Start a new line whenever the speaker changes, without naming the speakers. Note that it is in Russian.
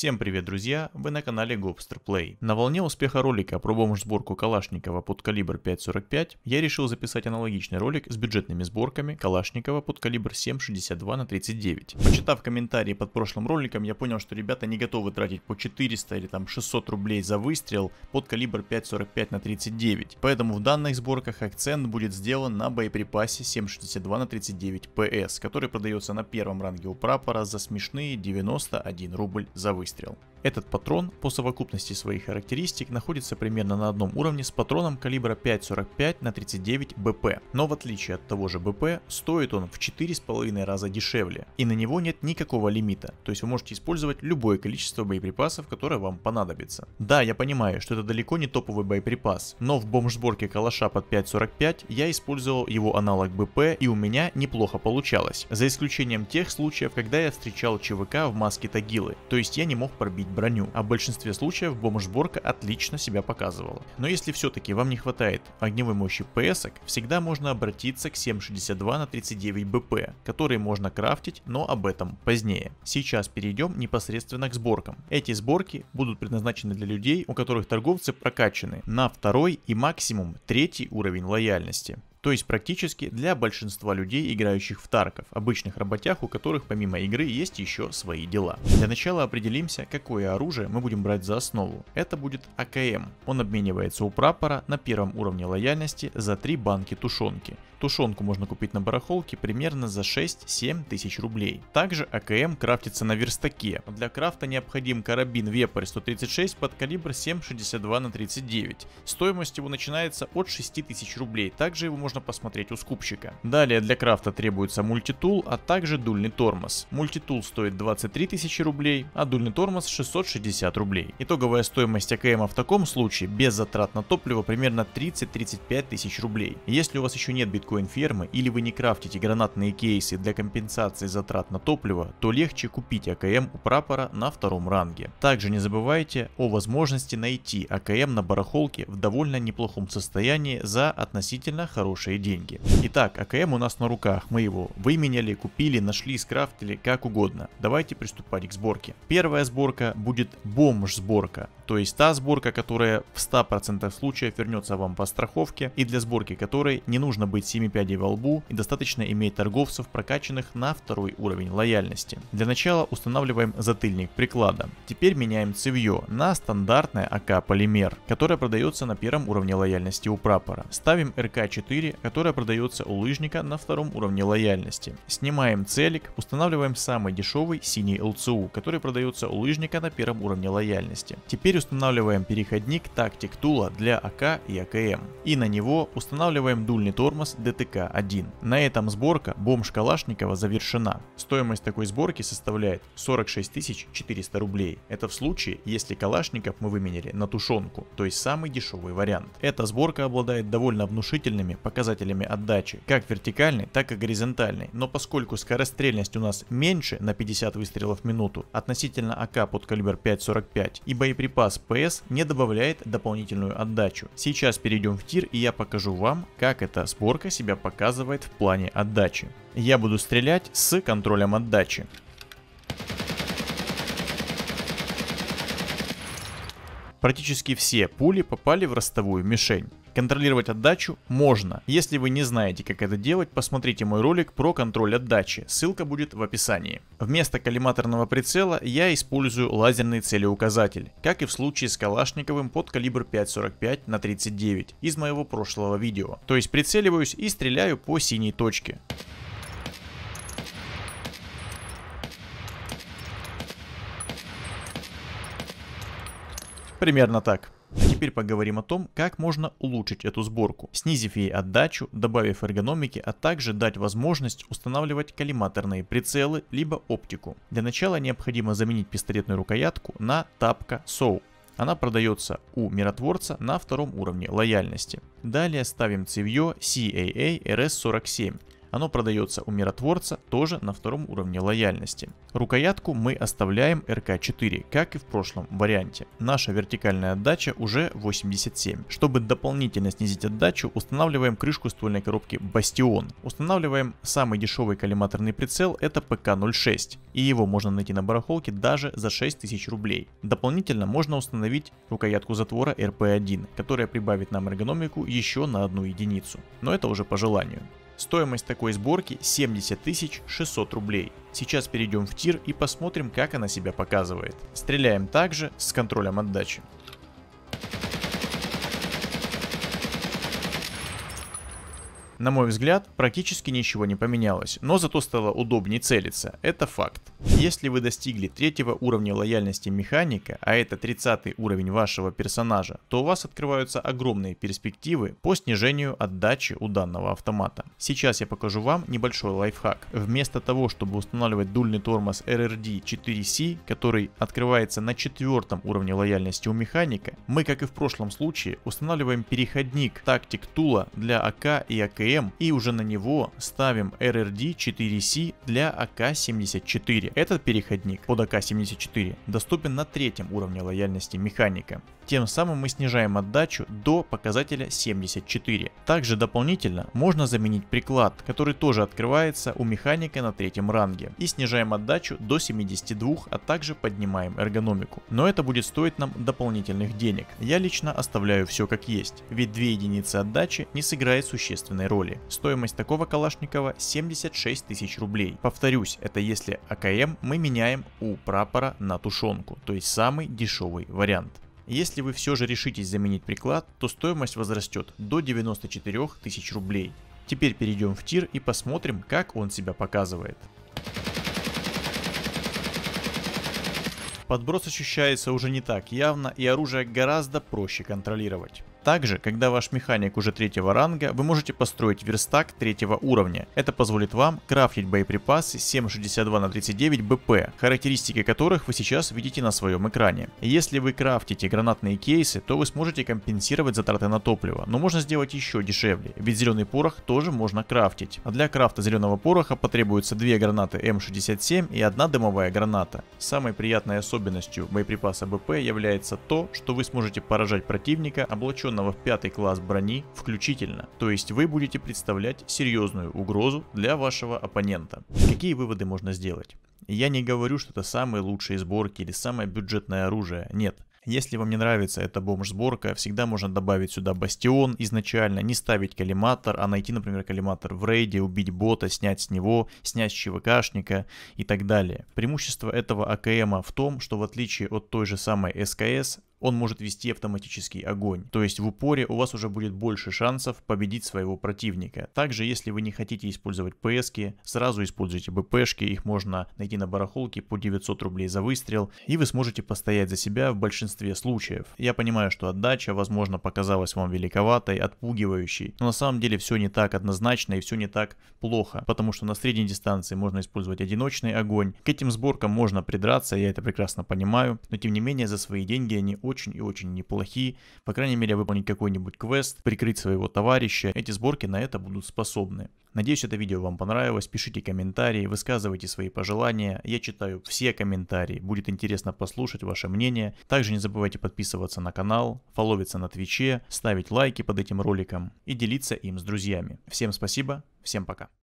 Всем привет, друзья! Вы на канале Gobster Play. На волне успеха ролика про бомж-сборку Калашникова под калибр 5.45 я решил записать аналогичный ролик с бюджетными сборками Калашникова под калибр 7.62 на 39. Почитав комментарии под прошлым роликом, я понял, что ребята не готовы тратить по 400 или там 600 рублей за выстрел под калибр 5.45 на 39, поэтому в данных сборках акцент будет сделан на боеприпасе 7.62 на 39 PS, который продается на первом ранге у прапора за смешные 91 рубль за выстрел выстрел. Этот патрон по совокупности своих характеристик находится примерно на одном уровне с патроном калибра 5.45 на 39 БП, но в отличие от того же БП, стоит он в 4,5 раза дешевле, и на него нет никакого лимита, то есть вы можете использовать любое количество боеприпасов, которое вам понадобится. Да, я понимаю, что это далеко не топовый боеприпас, но в бомжборке калаша под 5.45 я использовал его аналог БП и у меня неплохо получалось, за исключением тех случаев, когда я встречал ЧВК в маске Тагилы, то есть я не мог пробить броню, а в большинстве случаев бомж отлично себя показывала. Но если все-таки вам не хватает огневой мощи ПС, всегда можно обратиться к 7.62 на 39 БП, которые можно крафтить, но об этом позднее. Сейчас перейдем непосредственно к сборкам. Эти сборки будут предназначены для людей, у которых торговцы прокачаны на второй и максимум третий уровень лояльности. То есть практически для большинства людей, играющих в Тарков, обычных работях, у которых помимо игры есть еще свои дела. Для начала определимся, какое оружие мы будем брать за основу. Это будет АКМ. Он обменивается у прапора на первом уровне лояльности за 3 банки тушенки. Тушенку можно купить на барахолке примерно за 6-7 тысяч рублей. Также АКМ крафтится на верстаке. Для крафта необходим карабин Вепрь 136 под калибр 7,62 на 39. Стоимость его начинается от 6 тысяч рублей. Также его можно можно посмотреть у скупщика. Далее для крафта требуется мультитул, а также дульный тормоз. Мультитул стоит 23 тысячи рублей, а дульный тормоз 660 рублей. Итоговая стоимость АКМа в таком случае без затрат на топливо примерно 30-35 тысяч рублей. Если у вас еще нет биткоин фермы или вы не крафтите гранатные кейсы для компенсации затрат на топливо, то легче купить АКМ у прапора на втором ранге. Также не забывайте о возможности найти АКМ на барахолке в довольно неплохом состоянии за относительно хорошую хорошие деньги. Итак, АКМ у нас на руках, мы его выменяли, купили, нашли, скрафтили, как угодно. Давайте приступать к сборке. Первая сборка будет бомж сборка то есть та сборка, которая в 100% случаев вернется вам по страховке и для сборки которой не нужно быть 7 пядей во лбу и достаточно иметь торговцев, прокачанных на второй уровень лояльности. Для начала устанавливаем затыльник приклада. Теперь меняем цевье на стандартное АК-полимер, которое продается на первом уровне лояльности у прапора. Ставим РК-4, которое продается у лыжника на втором уровне лояльности. Снимаем целик, устанавливаем самый дешевый синий ЛЦУ, который продается у лыжника на первом уровне лояльности. Теперь устанавливаем переходник тактик тула для АК и АКМ. И на него устанавливаем дульный тормоз ДТК-1. На этом сборка бомж Калашникова завершена. Стоимость такой сборки составляет 46 400 рублей. Это в случае, если Калашников мы выменили на тушенку, то есть самый дешевый вариант. Эта сборка обладает довольно внушительными показателями отдачи, как вертикальной, так и горизонтальной, но поскольку скорострельность у нас меньше на 50 выстрелов в минуту относительно АК под калибр 5.45 и боеприпас класс PS не добавляет дополнительную отдачу. Сейчас перейдем в тир и я покажу вам, как эта сборка себя показывает в плане отдачи. Я буду стрелять с контролем отдачи. Практически все пули попали в ростовую мишень. Контролировать отдачу можно. Если вы не знаете, как это делать, посмотрите мой ролик про контроль отдачи, ссылка будет в описании. Вместо коллиматорного прицела я использую лазерный целеуказатель, как и в случае с Калашниковым под калибр 5.45 на 39 из моего прошлого видео. То есть прицеливаюсь и стреляю по синей точке. Примерно так. А теперь поговорим о том, как можно улучшить эту сборку, снизив ей отдачу, добавив эргономики, а также дать возможность устанавливать коллиматорные прицелы, либо оптику. Для начала необходимо заменить пистолетную рукоятку на тапка SOW. Она продается у миротворца на втором уровне лояльности. Далее ставим цевье CAA RS-47 оно продается у миротворца тоже на втором уровне лояльности. Рукоятку мы оставляем РК-4, как и в прошлом варианте. Наша вертикальная отдача уже 87. Чтобы дополнительно снизить отдачу, устанавливаем крышку ствольной коробки Бастион. Устанавливаем самый дешевый коллиматорный прицел, это ПК-06. И его можно найти на барахолке даже за 6000 рублей. Дополнительно можно установить рукоятку затвора РП-1, которая прибавит нам эргономику еще на одну единицу. Но это уже по желанию. Стоимость такой сборки 70 600 рублей. Сейчас перейдем в тир и посмотрим, как она себя показывает. Стреляем также с контролем отдачи. На мой взгляд, практически ничего не поменялось, но зато стало удобнее целиться, это факт. Если вы достигли третьего уровня лояльности механика, а это 30 уровень вашего персонажа, то у вас открываются огромные перспективы по снижению отдачи у данного автомата. Сейчас я покажу вам небольшой лайфхак. Вместо того, чтобы устанавливать дульный тормоз RRD 4C, который открывается на четвертом уровне лояльности у механика, мы, как и в прошлом случае, устанавливаем переходник тактик Тула для АК и АКС DRM и уже на него ставим RRD4C для ak а 74 Этот переходник под ak а 74 доступен на третьем уровне лояльности механика. Тем самым мы снижаем отдачу до показателя 74. Также дополнительно можно заменить приклад, который тоже открывается у механика на третьем ранге. И снижаем отдачу до 72, а также поднимаем эргономику. Но это будет стоить нам дополнительных денег. Я лично оставляю все как есть, ведь 2 единицы отдачи не сыграет существенной роли. Стоимость такого Калашникова 76 тысяч рублей. Повторюсь, это если АКМ мы меняем у прапора на тушенку, то есть самый дешевый вариант. Если вы все же решитесь заменить приклад, то стоимость возрастет до 94 тысяч рублей. Теперь перейдем в тир и посмотрим, как он себя показывает. Подброс ощущается уже не так явно и оружие гораздо проще контролировать. Также, когда ваш механик уже третьего ранга, вы можете построить верстак третьего уровня. Это позволит вам крафтить боеприпасы 7,62 на 39 БП, характеристики которых вы сейчас видите на своем экране. Если вы крафтите гранатные кейсы, то вы сможете компенсировать затраты на топливо, но можно сделать еще дешевле, ведь зеленый порох тоже можно крафтить. А для крафта зеленого пороха потребуются две гранаты М67 и одна дымовая граната. Самой приятной особенностью боеприпаса БП является то, что вы сможете поражать противника облаченным заключенного в пятый класс брони включительно, то есть вы будете представлять серьезную угрозу для вашего оппонента. Какие выводы можно сделать? Я не говорю, что это самые лучшие сборки или самое бюджетное оружие, нет. Если вам не нравится эта бомж-сборка, всегда можно добавить сюда бастион изначально, не ставить коллиматор, а найти, например, коллиматор в рейде, убить бота, снять с него, снять с ЧВКшника и так далее. Преимущество этого АКМа в том, что в отличие от той же самой СКС, он может вести автоматический огонь. То есть в упоре у вас уже будет больше шансов победить своего противника. Также, если вы не хотите использовать ПСки, сразу используйте БПшки, их можно найти на барахолке по 900 рублей за выстрел, и вы сможете постоять за себя в большинстве случаев. Я понимаю, что отдача, возможно, показалась вам великоватой, отпугивающей, но на самом деле все не так однозначно и все не так плохо, потому что на средней дистанции можно использовать одиночный огонь. К этим сборкам можно придраться, я это прекрасно понимаю, но тем не менее за свои деньги они очень и очень неплохие. По крайней мере, выполнить какой-нибудь квест, прикрыть своего товарища. Эти сборки на это будут способны. Надеюсь, это видео вам понравилось. Пишите комментарии, высказывайте свои пожелания. Я читаю все комментарии. Будет интересно послушать ваше мнение. Также не забывайте подписываться на канал, фоловиться на Твиче, ставить лайки под этим роликом и делиться им с друзьями. Всем спасибо, всем пока.